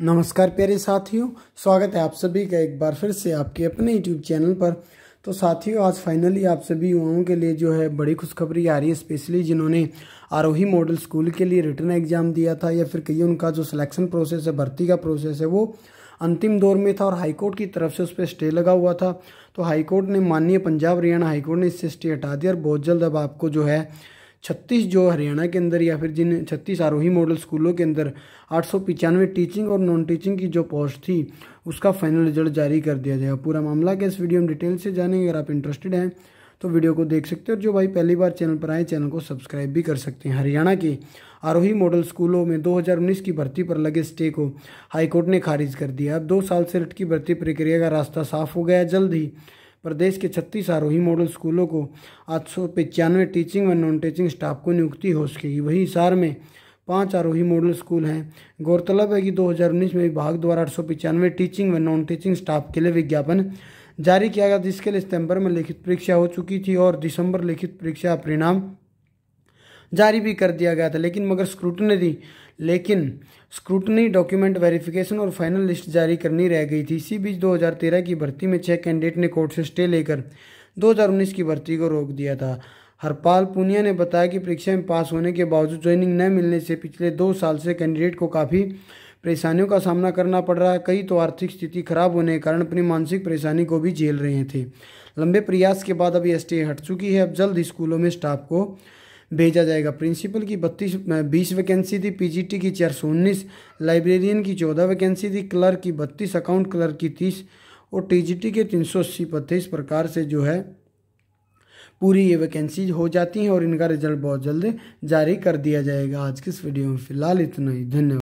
नमस्कार प्यारे साथियों स्वागत है आप सभी का एक बार फिर से आपके अपने यूट्यूब चैनल पर तो साथियों आज फाइनली आप सभी युवाओं के लिए जो है बड़ी खुशखबरी आ रही है स्पेशली जिन्होंने आरोही मॉडल स्कूल के लिए रिटर्न एग्जाम दिया था या फिर कहीं उनका जो सिलेक्शन प्रोसेस है भर्ती का प्रोसेस है वो अंतिम दौर में था और हाईकोर्ट की तरफ से उस पर स्टे लगा हुआ था तो हाईकोर्ट ने माननीय पंजाब हरियाणा हाईकोर्ट ने इससे स्टे हटा दिया और बहुत जल्द अब आपको जो है छत्तीस जो हरियाणा के अंदर या फिर जिन छत्तीस आरोही मॉडल स्कूलों के अंदर आठ टीचिंग और नॉन टीचिंग की जो पोस्ट थी उसका फाइनल रिजल्ट जारी कर दिया जाएगा पूरा मामला क्या इस वीडियो में डिटेल से जानेंगे अगर आप इंटरेस्टेड हैं तो वीडियो को देख सकते हैं और जो भाई पहली बार चैनल पर आए चैनल को सब्सक्राइब भी कर सकते हैं हरियाणा के आरोही मॉडल स्कूलों में 2019 की भर्ती पर लगे स्टे को हाईकोर्ट ने खारिज कर दिया अब दो साल से की भर्ती प्रक्रिया का रास्ता साफ हो गया जल्द ही प्रदेश के छत्तीस आरोही मॉडल स्कूलों को आठ सौ पचानवे टीचिंग व नॉन टीचिंग स्टाफ को नियुक्ति हो सकेगी वहीं हिसार में पांच आरोही मॉडल स्कूल हैं गौरतलब है कि 2019 में विभाग द्वारा आठ सौ पचानवे टीचिंग व नॉन टीचिंग स्टाफ के लिए विज्ञापन जारी किया गया जिसके लिए सितंबर में लिखित परीक्षा हो चुकी थी और दिसंबर लिखित परीक्षा परिणाम जारी भी कर दिया गया था लेकिन मगर स्क्रूटनरी लेकिन स्क्रूटनी डॉक्यूमेंट वेरिफिकेशन और फाइनल लिस्ट जारी करनी रह गई थी इसी बीच 2013 की भर्ती में छह कैंडिडेट ने कोर्ट से स्टे लेकर 2019 की भर्ती को रोक दिया था हरपाल पुनिया ने बताया कि परीक्षा में पास होने के बावजूद ज्वाइनिंग न मिलने से पिछले दो साल से कैंडिडेट को काफ़ी परेशानियों का सामना करना पड़ रहा है कई तो आर्थिक स्थिति खराब होने के कारण अपनी मानसिक परेशानी को भी झेल रहे थे लंबे प्रयास के बाद अब एस स्टे हट चुकी है अब जल्द स्कूलों में स्टाफ को भेजा जाएगा प्रिंसिपल की बत्तीस बीस वैकेंसी थी पीजीटी की चार सौ उन्नीस लाइब्रेरियन की चौदह वैकेंसी थी क्लर्क की बत्तीस अकाउंट क्लर्क की तीस और टीजीटी के तीन सौ अस्सी पद थे इस प्रकार से जो है पूरी ये वैकेंसी हो जाती हैं और इनका रिजल्ट बहुत जल्द जारी कर दिया जाएगा आज की इस वीडियो में फिलहाल इतना ही धन्यवाद